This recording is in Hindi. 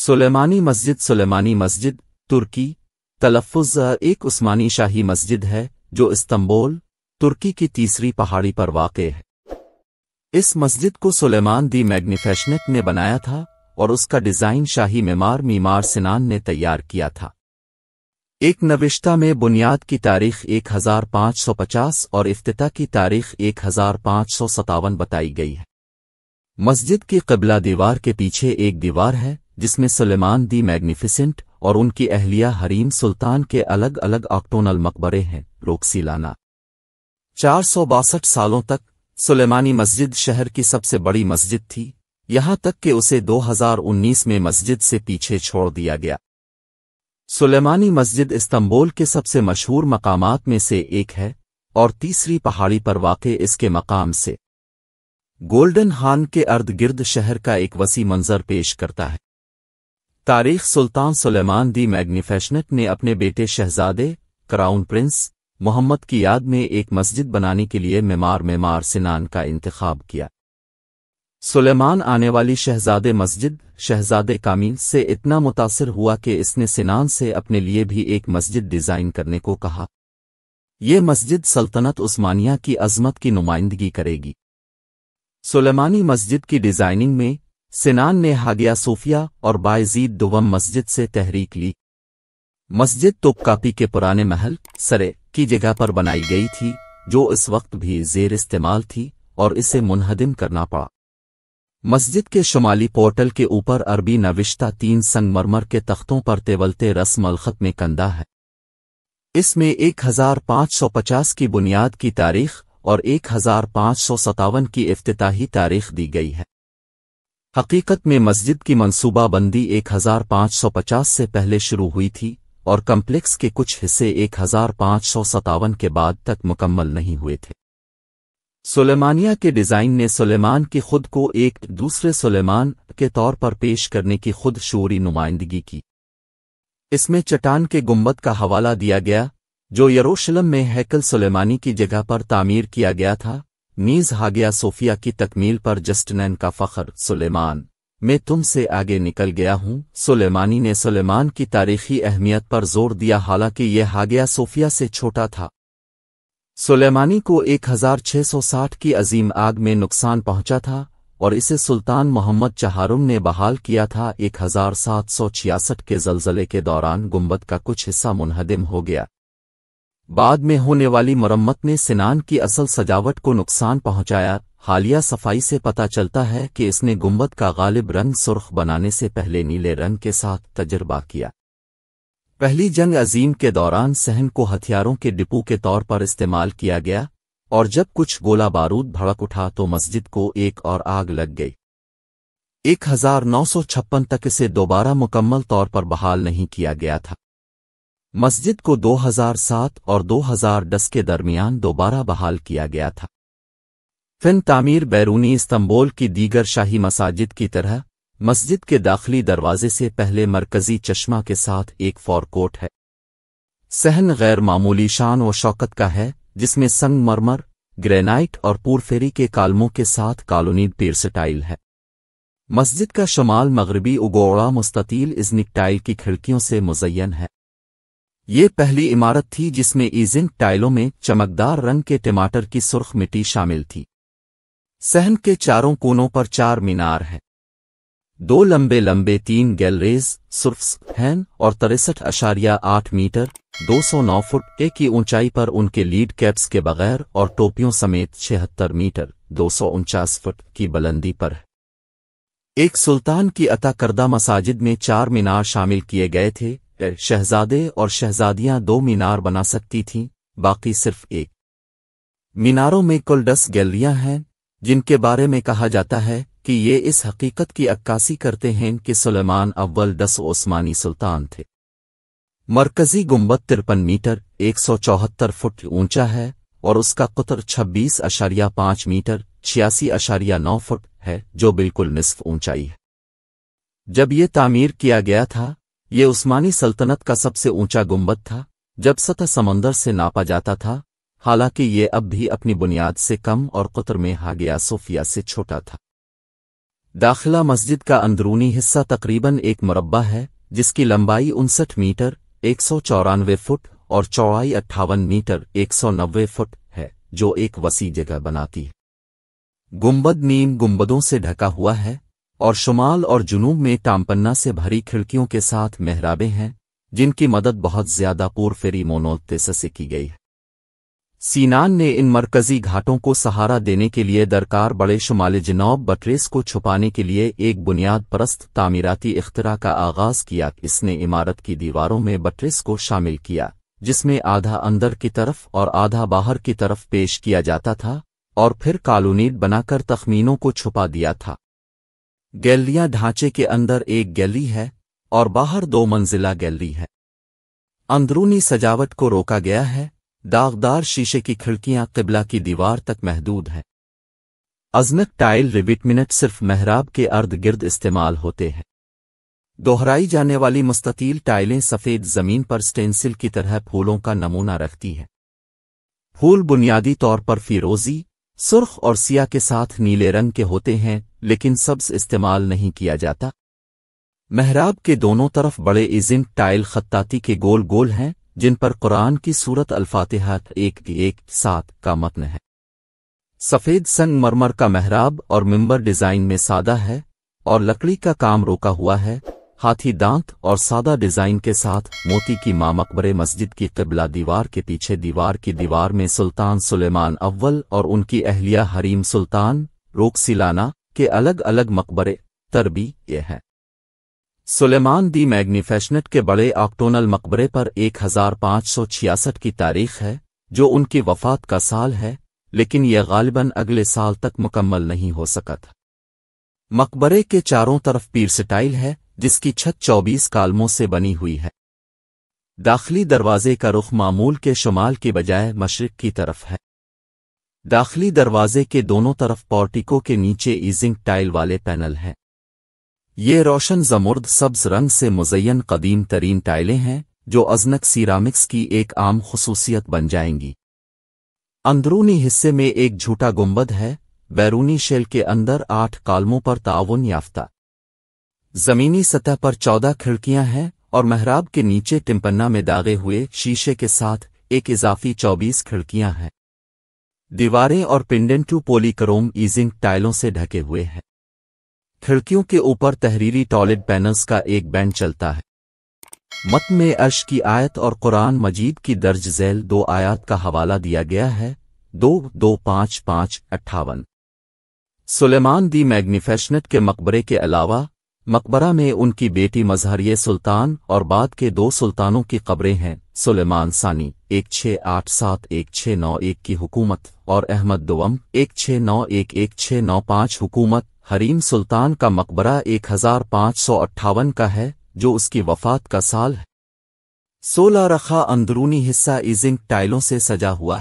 सुलेमानी मस्जिद सुलेमानी मस्जिद तुर्की तलफ़ुज़ एक उस्मानी शाही मस्जिद है जो इस्तंबोल तुर्की की तीसरी पहाड़ी पर वाक़ है इस मस्जिद को सुलेमान दी मैग्निफेशनेट ने बनाया था और उसका डिज़ाइन शाही मीमार मीमार सिनान ने तैयार किया था एक नविश्ता में बुनियाद की तारीख 1550 और अफ्तः की तारीख एक बताई गई है मस्जिद की कबला दीवार के पीछे एक दीवार है जिसमें सलेमान दी मैग्निफिसेंट और उनकी अहलिया हरीम सुल्तान के अलग अलग ऑक्टोनल मकबरे हैं लाना चार सौ बासठ सालों तक सुलेमानी मस्जिद शहर की सबसे बड़ी मस्जिद थी यहां तक कि उसे 2019 में मस्जिद से पीछे छोड़ दिया गया सुलेमानी मस्जिद इस्तंबोल के सबसे मशहूर मकामात में से एक है और तीसरी पहाड़ी पर वाक़ इसके मकाम से गोल्डन हान के अर्द गिर्द शहर का एक वसी मंजर पेश करता है तारीख सुल्तान सुलेमान दी मैग्निफेशनट ने अपने बेटे शहजादे क्राउन प्रिंस मोहम्मद की याद में एक मस्जिद बनाने के लिए मेमार मेमार सिनान का इंतखब किया सुलेमान आने वाली शहजादे मस्जिद शहजादे कामिल से इतना मुतासर हुआ कि इसने सिनान से अपने लिए भी एक मस्जिद डिज़ाइन करने को कहा ये मस्जिद सल्तनत उस्मानिया की अजमत की नुमाइंदगी करेगी सुलेमानी मस्जिद की डिज़ाइनिंग में सिनान ने हागिया सूफ़िया और बायजीद दुवम मस्जिद से तहरीक ली मस्जिद तो कापी के पुराने महल सरे की जगह पर बनाई गई थी जो इस वक्त भी जेर इस्तेमाल थी और इसे मुनहदिम करना पड़ा मस्जिद के शुमाली पोर्टल के ऊपर अरबी नविश्ता तीन संगमरमर के तख्तों पर तेवलते रस्म अलखत में कंदा है इसमें 1550 की बुनियाद की तारीख और एक की अफ्ताही तारीख दी गई है हकीकत में मस्जिद की मनसूबाबंदी 1550 से पहले शुरू हुई थी और कम्प्लेक्स के कुछ हिस्से एक के बाद तक मुकम्मल नहीं हुए थे सुलेमानिया के डिज़ाइन ने सुलेमान की खुद को एक दूसरे सुलेमान के तौर पर पेश करने की खुद शोरी नुमाइंदगी की इसमें चटान के गुम्बद का हवाला दिया गया जो यरूशलम में हैकल सुलेमानी की जगह पर तामीर किया गया था मीज़ हागिया सोफिया की तकमील पर जस्टनैन का फ़खर सुलेमान मैं तुमसे आगे निकल गया हूँ सुलेमानी ने सुलेमान की तारीखी अहमियत पर जोर दिया हालांकि यह हागिया सोफिया से छोटा था सुलेमानी को 1660 की अजीम आग में नुकसान पहुंचा था और इसे सुल्तान मोहम्मद चहारुम ने बहाल किया था 1766 के जलजले के दौरान गुम्बद का कुछ हिस्सा मुनहदम हो गया बाद में होने वाली मरम्मत ने सिनान की असल सजावट को नुकसान पहुंचाया हालिया सफाई से पता चलता है कि इसने गुम्बद का गालिब रंग सुर्ख बनाने से पहले नीले रंग के साथ तजर्बा किया पहली जंग अजीम के दौरान सहन को हथियारों के डिपू के तौर पर इस्तेमाल किया गया और जब कुछ गोला बारूद भड़क उठा तो मस्जिद को एक और आग लग गई 1956 तक इसे दोबारा मुकम्मल तौर पर बहाल नहीं किया गया था मस्जिद को 2007 और 2010 के दरमियान दोबारा बहाल किया गया था फिन तामीर बैरूनी इस्तंबोल की दीगर शाही मसाजिद की तरह मस्जिद के दाखिली दरवाजे से पहले मरकजी चश्मा के साथ एक फॉरकोट है सहन गैर मामूली शान व शौकत का है जिसमें संगमरमर ग्रेनाइट और पूरफेरी के कालमों के साथ कॉलोनी पेरसटाइल है मस्जिद का शुमाल मगरबी उगोड़ा मुस्ततील इज़निकटाइल की खिड़कियों से मुजयन है ये पहली इमारत थी जिसमें ईजिन टाइलों में चमकदार रंग के टमाटर की सुर्ख मिट्टी शामिल थी सहन के चारों कोनों पर चार मीनार हैं दो लंबे लंबे तीन गैलरीज सुर्फ्स हैं और तिरसठ अशारिया आठ मीटर 209 फुट ए की ऊंचाई पर उनके लीड कैप्स के बगैर और टोपियों समेत छिहत्तर मीटर दो फुट की बुलंदी पर है एक सुल्तान की अता करदा मसाजिद में चार मीनार शामिल किए गए थे शहजादे और शहजादियां दो मीनार बना सकती थीं बाकी सिर्फ एक मीनारों में कुल दस गैलरियां हैं जिनके बारे में कहा जाता है कि ये इस हकीकत की अक्कासी करते हैं कि सुलेमान अव्वल दस ओस्मानी सुल्तान थे मरकजी गुम्बद तिरपन मीटर एक सौ चौहत्तर फुट ऊंचा है और उसका कुतर छब्बीस अशारिया पांच मीटर छियासी अशारिया नौ फुट है जो बिल्कुल निसफ ऊंचाई है जब ये तामीर किया गया था ये उस्मानी सल्तनत का सबसे ऊंचा गुम्बद था जब सतह समंदर से नापा जाता था हालांकि ये अब भी अपनी बुनियाद से कम और कुतर में हागिया सोफिया से छोटा था दाखिला मस्जिद का अंदरूनी हिस्सा तकरीबन एक मुरबा है जिसकी लंबाई उनसठ मीटर एक सौ चौरानवे फुट और चौड़ाई अट्ठावन मीटर एक सौ नब्बे फुट है जो एक वसी जगह बनाती है गुम्बद नीम गुम्बदों से ढका हुआ है और शुमाल और जुनूब में टामपन्ना से भरी खिड़कियों के साथ मेहराबे हैं जिनकी मदद बहुत ज्यादा पोरफेरी मोनोतेस से की गई है सीनान ने इन मरकजी घाटों को सहारा देने के लिए दरकार बड़े शुमाल जनौब बटरेस को छुपाने के लिए एक बुनियाद परस्त तामीराती इख्तरा का आगाज किया इसने इमारत की दीवारों में बटरेस को शामिल किया जिसमें आधा अंदर की तरफ और आधा बाहर की तरफ पेश किया जाता था और फिर कालोनीद बनाकर तखमीनों को छुपा दिया था गैलियां ढांचे के अंदर एक गैली है और बाहर दो मंजिला गैली है अंदरूनी सजावट को रोका गया है दागदार शीशे की खिड़कियां किबला की दीवार तक महदूद हैं अजनक टाइल रिबिटमिनट सिर्फ मेहराब के अर्द गिर्द इस्तेमाल होते हैं दोहराई जाने वाली मुस्ततील टाइलें सफ़ेद ज़मीन पर स्टेंसिल की तरह फूलों का नमूना रखती हैं फूल बुनियादी तौर पर फिरोजी सुर्ख और सिया के साथ नीले रंग के होते हैं लेकिन सब्ज इस्तेमाल नहीं किया जाता मेहराब के दोनों तरफ बड़े इजिन टाइल खत्ताती के गोल गोल हैं जिन पर कुरान की सूरत अल्फातिहा एक एक सात का मतन है सफ़ेद संग मरमर का मेहराब और मिंबर डिज़ाइन में सादा है और लकड़ी का काम रोका हुआ है हाथी दांत और सादा डिजाइन के साथ मोती की मां मकबरे मस्जिद की तबला दीवार के पीछे दीवार की दीवार में सुल्तान सुलेमान अव्वल और उनकी अहलिया हरीम सुल्तान रोकसिलाना के अलग अलग मकबरे तरबी ये हैं सुलेमान दी मैग्नीफेशनेट के बड़े ऑक्टोनल मकबरे पर 1566 की तारीख है जो उनकी वफात का साल है लेकिन यह गालिबन अगले साल तक मुकम्मल नहीं हो सका था मकबरे के चारों तरफ पीर स्टाइल है जिसकी छत 24 कालमों से बनी हुई है दाखिली दरवाजे का रुख मामूल के शुमाल के बजाय मशरक की तरफ है दाखिली दरवाजे के दोनों तरफ पॉर्टिको के नीचे ईजिंग टाइल वाले पैनल हैं ये रोशन जमुर्द सब्ज रंग से मुजयन कदीम तरीन टाइलें हैं जो अजनक सीरामिक्स की एक आम खसूसियत बन जाएंगी अंदरूनी हिस्से में एक झूठा गुंबद है बैरूनी शेल के अंदर आठ कालमों पर ताउन याफ्ता जमीनी सतह पर चौदह खिड़कियां हैं और महराब के नीचे टिम्पन्ना में दागे हुए शीशे के साथ एक इजाफी चौबीस खिड़कियां हैं दीवारें और पिंडेंटू पोलीक्रोम ईजिंग टाइलों से ढके हुए हैं खिड़कियों के ऊपर तहरीरी टॉयलेट पैनल्स का एक बैंड चलता है मत में अर्श की आयत और कुरान मजीद की दर्ज जैल दो आयत का हवाला दिया गया है दो दो पांच पांच अट्ठावन सुलेमान दी मैग्निफेशनट के मकबरे के अलावा मकबरा में उनकी बेटी मजहरिय सुल्तान और बाद के दो सुल्तानों की कब्रें हैं सुलेमान सानी एक छः आठ सात एक छः नौ एक की हुकूमत और अहमद दुवम एक छः नौ एक एक छः नौ पाँच हुकूमत हरीम सुल्तान का मकबरा एक हजार पाँच सौ अट्ठावन का है जो उसकी वफात का साल है सोलह रखा अंदरूनी हिस्सा इजिंग टाइलों से सजा हुआ